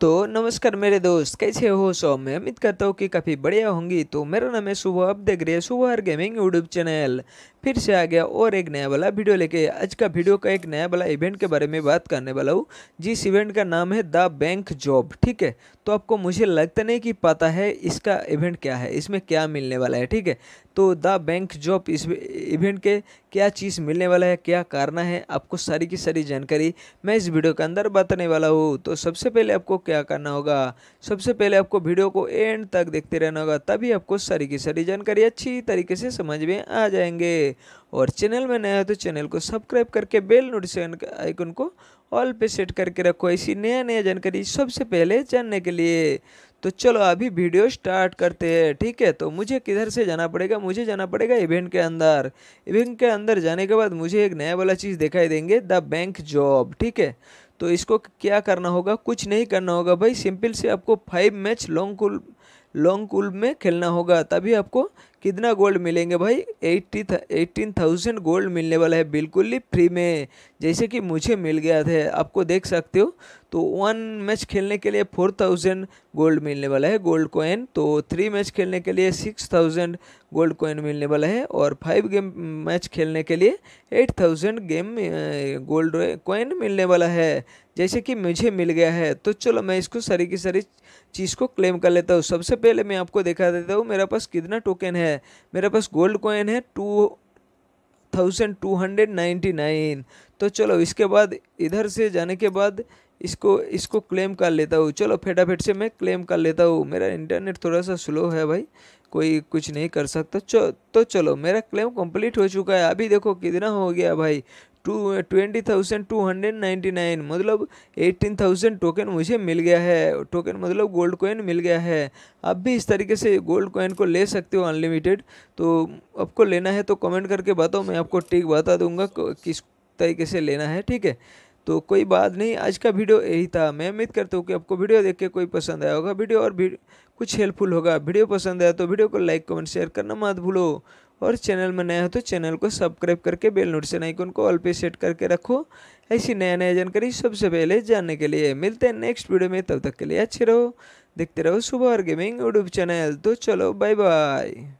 तो नमस्कार मेरे दोस्त कैसे हो सो मैं उम्मीद करता हूँ कि काफ़ी बढ़िया होंगी तो मेरा नाम है सुबह अब देख रहे हैं सुबह गेमिंग यूट्यूब चैनल फिर से आ गया और एक नया वाला वीडियो लेके आज का वीडियो का एक नया वाला इवेंट के बारे में बात करने वाला हूँ जिस इवेंट का नाम है द बैंक जॉब ठीक है तो आपको मुझे लगता नहीं कि पता है इसका इवेंट क्या है इसमें क्या मिलने वाला है ठीक है तो द बैंक जॉब इस इवेंट के क्या चीज़ मिलने वाला है क्या कारना है आपको सारी की सारी जानकारी मैं इस वीडियो के अंदर बताने वाला हूँ तो सबसे पहले आपको क्या करना होगा सबसे पहले आपको वीडियो को एंड तक देखते रहना होगा तभी आपको सारी की सारी जानकारी अच्छी तरीके से समझ में आ जाएंगे और चैनल में नया हो तो चैनल को सब्सक्राइब करके बेल नोटिफिकेशन आइकन को ऑल पे सेट करके रखो ऐसी नया नया जानकारी सबसे पहले जानने के लिए तो चलो अभी वीडियो स्टार्ट करते हैं ठीक है तो मुझे किधर से जाना पड़ेगा मुझे जाना पड़ेगा इवेंट के अंदर इवेंट के अंदर जाने के बाद मुझे एक नया वाला चीज़ दिखाई देंगे द बैंक जॉब ठीक है तो इसको क्या करना होगा कुछ नहीं करना होगा भाई सिंपल से आपको फाइव मैच लॉन्ग कुल लॉन्ग कुल में खेलना होगा तभी आपको कितना गोल्ड मिलेंगे भाई एट्टी एट्टीन थाउजेंड गोल्ड मिलने वाला है बिल्कुल ही फ्री में जैसे कि मुझे मिल गया था आपको देख सकते हो तो वन मैच खेलने के लिए फोर थाउजेंड गोल्ड मिलने वाला है गोल्ड कोइन तो थ्री मैच खेलने के लिए सिक्स थाउजेंड गोल्ड कोइन मिलने वाला है और फाइव गेम मैच खेलने के लिए eight thousand game gold coin मिलने वाला है जैसे कि मुझे मिल गया है तो चलो मैं इसको सारी की सारी चीज़ को क्लेम कर लेता हूँ सबसे पहले मैं आपको दिखा देता हूँ मेरे पास कितना टोकन है है मेरे पास गोल्ड कॉइन है two thousand two hundred ninety nine तो चलो इसके बाद इधर से जाने के बाद इसको इसको क्लेम कर लेता हूँ चलो फटाफट से मैं क्लेम कर लेता हूँ मेरा इंटरनेट थोड़ा सा स्लो है भाई कोई कुछ नहीं कर सकता चो तो चलो मेरा क्लेम कंप्लीट हो चुका है अभी देखो कितना हो गया भाई two twenty thousand two hundred ninety nine मतलब एटीन थाउजेंड टोकन मुझे मिल गया है टोकन मतलब गोल्ड कॉइन मिल गया है आप भी इस तरीके से गोल्ड कॉइन को ले सकते हो अनलिमिटेड तो आपको लेना है तो कमेंट करके बताओ मैं आपको ठीक बता दूंगा किस तरीके से लेना है ठीक है तो कोई बात नहीं आज का वीडियो यही था मैं उम्मीद करता हूँ कि आपको वीडियो देख के कोई पसंद आया होगा वीडियो और भी कुछ हेल्पफुल होगा वीडियो पसंद आया तो वीडियो को लाइक कमेंट शेयर करना मत भूलो और चैनल में नया हो तो चैनल को सब्सक्राइब करके बेल नोटिफिकेशन आइकन को ऑल पे सेट करके रखो ऐसी नया नया जानकारी सबसे पहले जानने के लिए मिलते हैं नेक्स्ट वीडियो में तब तक के लिए अच्छे रहो देखते रहो सुबह और गेमिंग यूट्यूब चैनल तो चलो बाय बाय